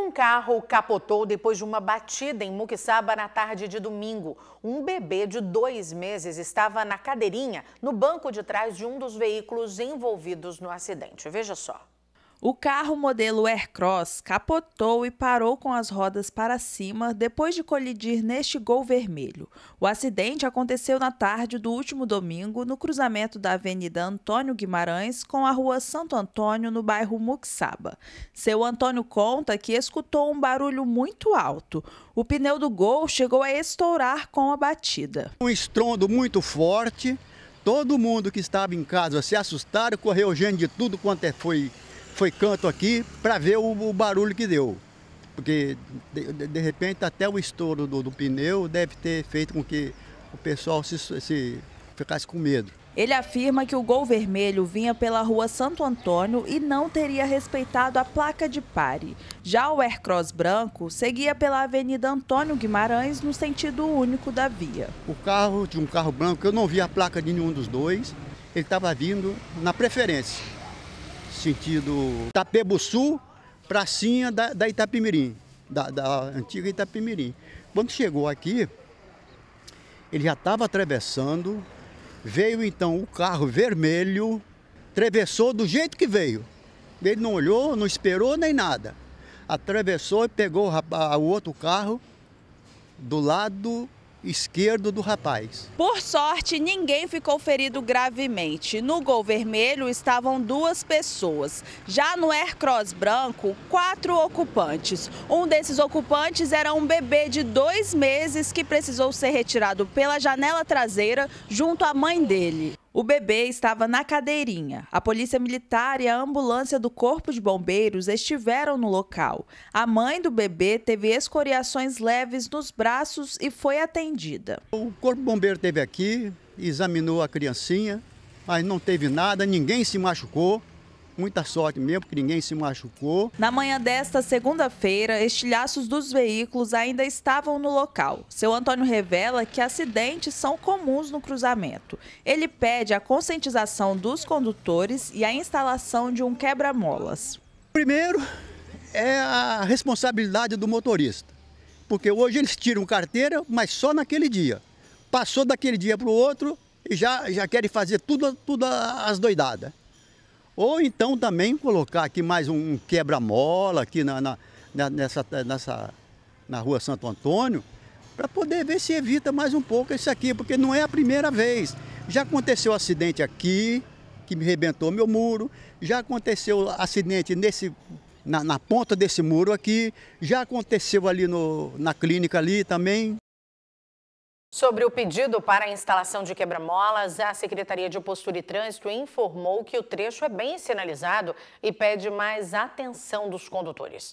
Um carro capotou depois de uma batida em Muquissaba na tarde de domingo. Um bebê de dois meses estava na cadeirinha, no banco de trás de um dos veículos envolvidos no acidente. Veja só. O carro modelo Aircross capotou e parou com as rodas para cima depois de colidir neste gol vermelho. O acidente aconteceu na tarde do último domingo no cruzamento da Avenida Antônio Guimarães com a Rua Santo Antônio, no bairro Muxaba. Seu Antônio conta que escutou um barulho muito alto. O pneu do gol chegou a estourar com a batida. Um estrondo muito forte. Todo mundo que estava em casa se assustaram, correu gente de tudo quanto é- foi foi canto aqui para ver o, o, barulho que deu. Porque de, de, repente até o estouro do, do, pneu deve ter feito com que o pessoal se, se ficasse com medo. Ele afirma que o gol vermelho vinha pela rua Santo Antônio e não teria respeitado a placa de pare. Já o Aircross branco seguia pela Avenida Antônio Guimarães no sentido único da via. O carro de um carro branco, eu não vi a placa de nenhum dos dois, ele estava vindo na preferência sentido Tapebuçu, pracinha da, da Itapimirim, da, da antiga Itapimirim. Quando chegou aqui, ele já estava atravessando, veio então o carro vermelho, atravessou do jeito que veio. Ele não olhou, não esperou nem nada. Atravessou e pegou o outro carro do lado esquerdo do rapaz. Por sorte, ninguém ficou ferido gravemente. No gol vermelho estavam duas pessoas. Já no Air Cross branco, quatro ocupantes. Um desses ocupantes era um bebê de dois meses que precisou ser retirado pela janela traseira junto à mãe dele. O bebê estava na cadeirinha. A polícia militar e a ambulância do Corpo de Bombeiros estiveram no local. A mãe do bebê teve escoriações leves nos braços e foi atendida. O Corpo de Bombeiro esteve aqui, examinou a criancinha, mas não teve nada, ninguém se machucou muita sorte mesmo, porque ninguém se machucou. Na manhã desta segunda-feira, estilhaços dos veículos ainda estavam no local. Seu Antônio revela que acidentes são comuns no cruzamento. Ele pede a conscientização dos condutores e a instalação de um quebra-molas. Primeiro é a responsabilidade do motorista, porque hoje eles tiram carteira, mas só naquele dia. Passou daquele dia para o outro, e já, já querem fazer tudo, tudo as doidadas. Ou então também colocar aqui mais um, um quebra-mola aqui na, na, nessa, nessa, na rua Santo Antônio, para poder ver se evita mais um pouco isso aqui, porque não é a primeira vez. Já aconteceu acidente aqui, que me rebentou meu muro, já aconteceu acidente nesse, na, na ponta desse muro aqui, já aconteceu ali no, na clínica ali também, Sobre o pedido para a instalação de quebra-molas, a Secretaria de Postura e Trânsito informou que o trecho é bem sinalizado e pede mais atenção dos condutores.